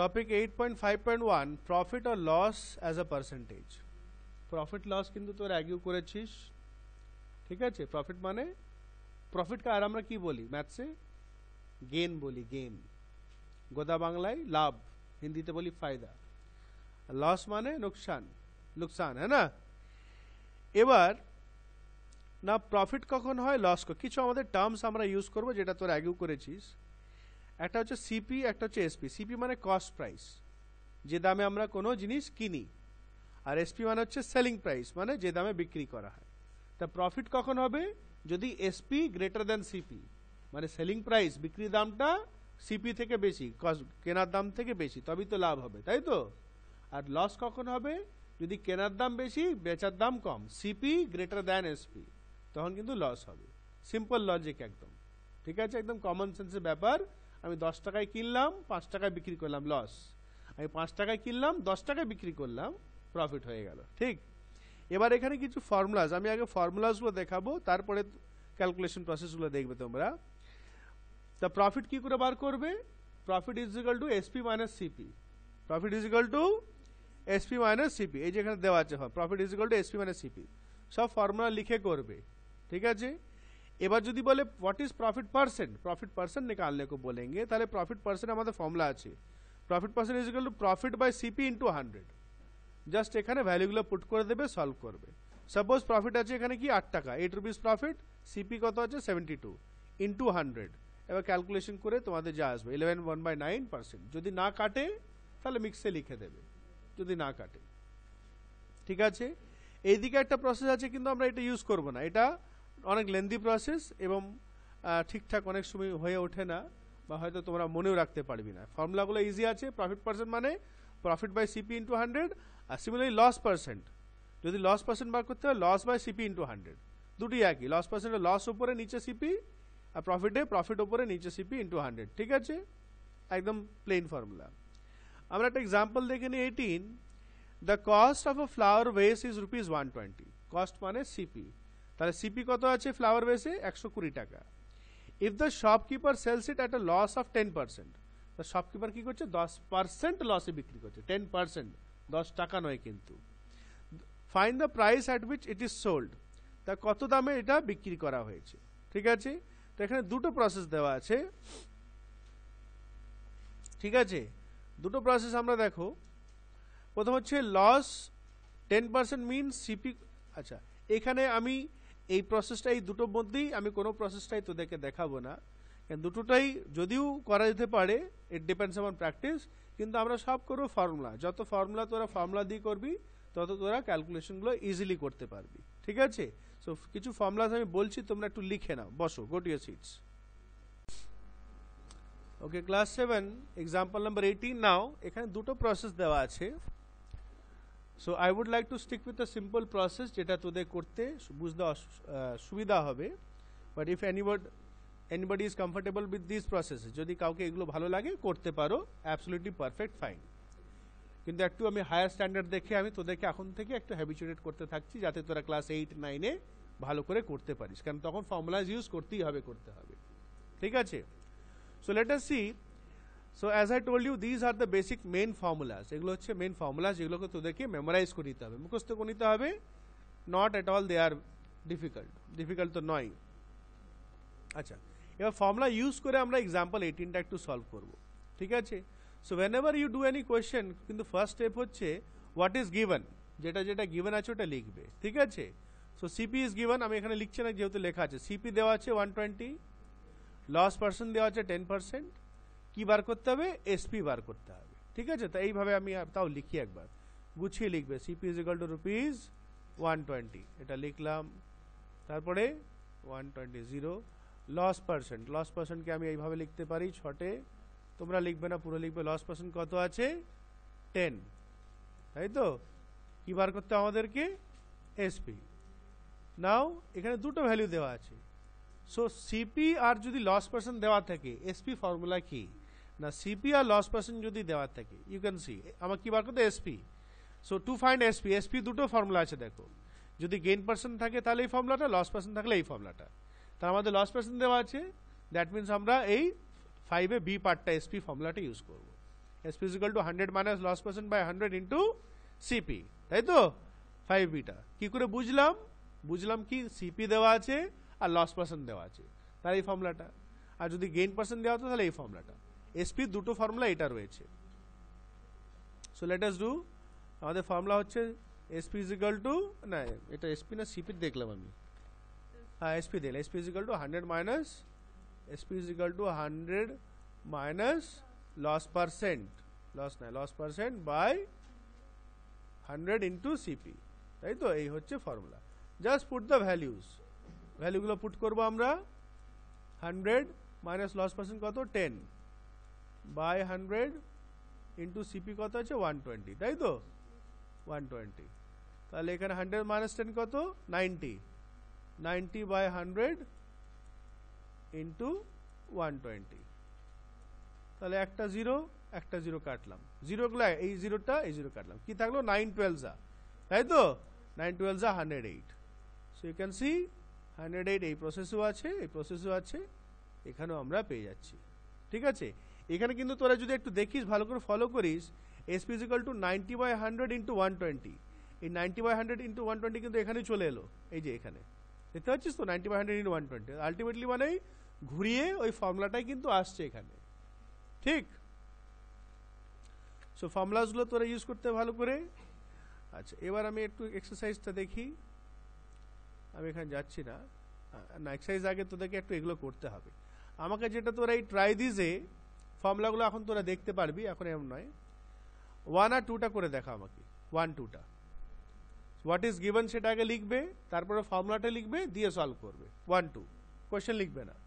topic eight point point five one profit or loss as a percentage profit loss কিন্তু তোর অ্যাগিউ করেছিস ঠিক আছে প্রফিট মানে প্রফিটকে আর আমরা কি বলি ম্যাথসে গেন বলি গেন গোদা বাংলায় লাভ হিন্দিতে বলি ফায়দা লস মানে নুকসান নুকসান হ্যাঁ না এবার না প্রফিট কখন হয় লস কিছু আমাদের টার্মস আমরা ইউজ করবো যেটা তোর অ্যাগিউ করেছিস একটা হচ্ছে সিপি একটা হচ্ছে এসপি সিপি মানে কস্ট প্রাইস যে দামে আমরা কোনো জিনিস কিনি আর এসপি মানে হচ্ছে সেলিং প্রাইস মানে যে দামে বিক্রি করা হয় তা প্রফিট কখন হবে যদি এসপি গ্রেটার দ্যান সিপি মানে সেলিং প্রাইস বিক্রির দামটা সিপি থেকে বেশি কেনার দাম থেকে বেশি তবেই তো লাভ হবে তাই তো আর লস কখন হবে যদি কেনার দাম বেশি বেচার দাম কম সিপি গ্রেটার দ্যান এসপি তখন কিন্তু লস হবে সিম্পল লজিক একদম ঠিক আছে একদম কমন সেন্সের ব্যাপার আমি দশ টাকায় কিনলাম পাঁচ টাকায় বিক্রি করলাম লস আমি পাঁচ টাকায় কিনলাম দশ টাকায় বিক্রি করলাম প্রফিট হয়ে গেল ঠিক এবার এখানে কিছু ফর্মুলাস আমি আগে ফর্মুলাসগুলো দেখাবো তারপরে ক্যালকুলেশন প্রসেসগুলো দেখবে তোমরা তা প্রফিট কি করে বার করবে profit is equal to SP minus CP profit is equal to SP minus CP এই যেখানে দেওয়া আছে profit is equal to SP minus CP সব ফর্মুলা লিখে করবে ঠিক আছে এবার যদি বলে what is profit percent profit percent निकालने को बोलेंगे তাহলে प्रॉफिट परसेंट আমাদের ফর্মুলা আছে profit percent is equal to profit by CP into 100 just এখানে ভ্যালুগুলো পুট করে দেবে সলভ করবে सपोज प्रॉफिट আছে এখানে কি 8 টাকা 8 руб प्रॉफिट सीपी কত আছে 72 इनटू 100 এবং ক্যালকুলেশন করে তোমাদের যা আসবে 11 1/9% যদি না কাটে তাহলে mix এ লিখে দেবে যদি না কাটে ঠিক আছে এইদিকে একটা প্রসেস আছে কিন্তু আমরা এটা ইউজ করব না এটা অনেক লেন্দি প্রসেস এবং ঠিকঠাক অনেক সময় হয়ে ওঠে না বা হয়তো তোমরা মনেও রাখতে পারবি না ফর্মুলাগুলো ইজি আছে প্রফিট পার্সেন্ট মানে profit by CP into hundred আর সিমিলারলি লস পার্সেন্ট যদি লস পার্সেন্ট বার করতে হয় loss by CP into hundred দুটি একই লস পার্সেন্টে লস উপরে নিচে সিপি আর প্রফিটে প্রফিট উপরে নিচে সিপি ইন্টু হান্ড্রেড ঠিক আছে একদম প্লেন ফর্মুলা আমরা একটা এক্সাম্পল দেখে নিই eighteen the cost of a flower vase is rupees one twenty cost মানে সিপি তাহলে সিপি কত আছে ফ্লাওয়ার বেসে একশো কুড়ি টাকা if the shopkeeper sells it at loss of ten percent তা শপকিপার কী করছে দশ পার্সেন্ট লসে বিক্রি করছে টেন পার্সেন্ট দশ টাকা নয় কিন্তু find the price at which it is sold তা কত দামে এটা বিক্রি করা হয়েছে ঠিক আছে তো এখানে দুটো প্রসেস দেওয়া আছে ঠিক আছে দুটো প্রসেস আমরা দেখো প্রথম হচ্ছে loss ten percent mean CP আচ্ছা এখানে আমি এই প্রসেসটা এই দুটোর মধ্যেই আমি কোনো প্রসেসটাই তোদেরকে দেখাবো না দুটোটাই যদিও করা যেতে পারে ইট ডিপেন্ডস অন প্র্যাকটিস কিন্তু আমরা সব করবো ফর্মুলা যত ফর্মুলা তোরা ফর্মুলা দিয়ে করবি তত তোরা ক্যালকুলেশনগুলো ইজিলি করতে পারবি ঠিক আছে সো কিছু ফর্মুলাস আমি বলছি তোমরা একটু লিখে নাও বসো got your seats okay class seven example number eighteen now এখানে দুটো প্রসেস দেওয়া আছে so I would like to stick with the simple process যেটা তোদের করতে বুঝতে সুবিধা হবে but if anybody anybody is comfortable with this process যদি কাউকে এগুলো ভালো লাগে করতে পারো অ্যাবসলিউটলি পারফেক্ট ফাইন কিন্তু একটু আমি হায়ার স্ট্যান্ডার্ড দেখে আমি তোদেরকে এখন থেকে একটু হ্যাবিচুয়েট করতে থাকছি যাতে তোরা ক্লাস এইট নাইনে ভালো করে করতে পারিস কারণ তখন ফর্মুলাইজ ইউজ করতেই হবে করতে হবে ঠিক আছে so let see so as I told you these are the basic main formulas এগুলো হচ্ছে মেন ফর্মুলাস যেগুলোকে তোদেরকে মেমোরাইজ করে নিতে হবে মুখস্থ করে নিতে হবে not at all they are difficult difficult তো নয় আচ্ছা এবার ফর্মুলা ইউজ করে আমরা এক্সাম্পল এইটিনটা একটু সলভ করব ঠিক আছে so whenever you do any question কিন্তু ফার্স্ট স্টেপ হচ্ছে হোয়াট ইজ গিভেন যেটা যেটা গিভেন আছে ওটা লিখবে ঠিক আছে সো সিপি ইজ গিভেন আমি এখানে লিখছি না যেহেতু লেখা আছে সিপি দেওয়া আছে ওয়ান টোয়েন্টি লস পার্সেন্ট দেওয়া আছে টেন পার্সেন্ট কি বার করতে হবে এসপি বার করতে হবে ঠিক আছে তো এইভাবে আমি তাও লিখি একবার গুছিয়ে লিখবে CP equal to rupees one twenty এটা লিখলাম তারপরে one twenty zero loss percent loss পার্সেন্টকে আমি এইভাবে লিখতে পারি ছটে তোমরা লিখবে না পুরো লিখবে লস পার্সেন্ট কত আছে টেন তাই তো কি বার করতে আমাদেরকে এসপি নাও এখানে দুটো ভ্যালু দেওয়া আছে সো সিপি আর যদি লস পার্সেন্ট দেওয়া থাকে এসপি ফর্মুলা কী না সিপি আর লস পার্সেন্ট যদি দেওয়ার থাকে ইউ ক্যান সি আমার কি বার করতে SP so to find SP SP দুটো ফর্মুলা আছে দেখো যদি গেইন পার্সেন্ট থাকে তাহলে এই ফর্মুলাটা লস পার্সেন্ট থাকলে এই ফর্মুলাটা তাহলে আমাদের লস পার্সেন্ট দেওয়া আছে দ্যাট মিনস আমরা এই ফাইভে বি পার্টটা এসপি ফর্মুলাটা ইউজ করবো SP is equal to hundred minus loss percent by hundred into CP তাই তো ফাইভ বিটা কী করে বুঝলাম বুঝলাম কি সিপি দেওয়া আছে আর লস পার্সেন্ট দেওয়া আছে তাহলে এই ফর্মুলাটা আর যদি গেইন পার্সেন্ট দেওয়া হতো তাহলে এই ফর্মুলাটা এসপির দুটো ফর্মুলা এটা রয়েছে সো লেটাস ডু আমাদের ফর্মুলা হচ্ছে এসপি ইজিক্যাল টু না এটা এসপি না সিপির দেখলাম আমি হ্যাঁ এসপি দেখলাম SP is equal to hundred minus SP is equal to hundred minus loss percent loss না loss percent by hundred into CP তাই তো এই হচ্ছে formula just put the values ভ্যালুগুলো পুট করবো আমরা হান্ড্রেড মাইনাস লস পার্সেন্ট কত ten by hundred into CP কত আছে ওয়ান টোয়েন্টি তাই তো ওয়ান টোয়েন্টি তাহলে এখানে হান্ড্রেড মাইনাস টেন কত ninety ninety by hundred into one twenty তাহলে একটা জিরো একটা জিরো কাটলাম জিরোগুলো এই জিরোটা এই জিরো কাটলাম কি থাকলো নাইন টুয়েলভ যা তাই তো নাইন টুয়েলভ যা hundred eight so you can see hundred eight এই প্রসেসও আছে এই প্রসেসও আছে এখানেও আমরা পেয়ে যাচ্ছি ঠিক আছে এখানে কিন্তু তোরা যদি একটু দেখিস ভালো করে ফলো করিস SP is equal to ninety by hundred into one twenty এই ninety by hundred into one twenty কিন্তু এখানেই চলে এলো এই যে এখানে দেখতে পাচ্ছিস তো ninety by hundred into one twenty ultimately মানে ঘুরিয়ে ওই ফর্মুলাটাই কিন্তু আসছে এখানে ঠিক সো ফর্মুলাসগুলো তোরা ইউজ করতে ভালো করে আচ্ছা এবার আমি একটু এক্সারসাইজটা দেখি আমি এখানে যাচ্ছি না না এক্সারসাইজ আগে তোদেরকে একটু এগুলো করতে হবে আমাকে যেটা তোরা এই ট্রাই দিজে ফর্মুলাগুলো এখন তোরা দেখতে পারবি এখন এমন নয় ওয়ান আর টুটা করে দেখা আমাকে ওয়ান টুটা হোয়াট ইজ গিভেন সেটা আগে লিখবে তারপরে ফর্মুলাটা লিখবে দিয়ে সলভ করবে ওয়ান টু কোয়েশ্চেন লিখবে না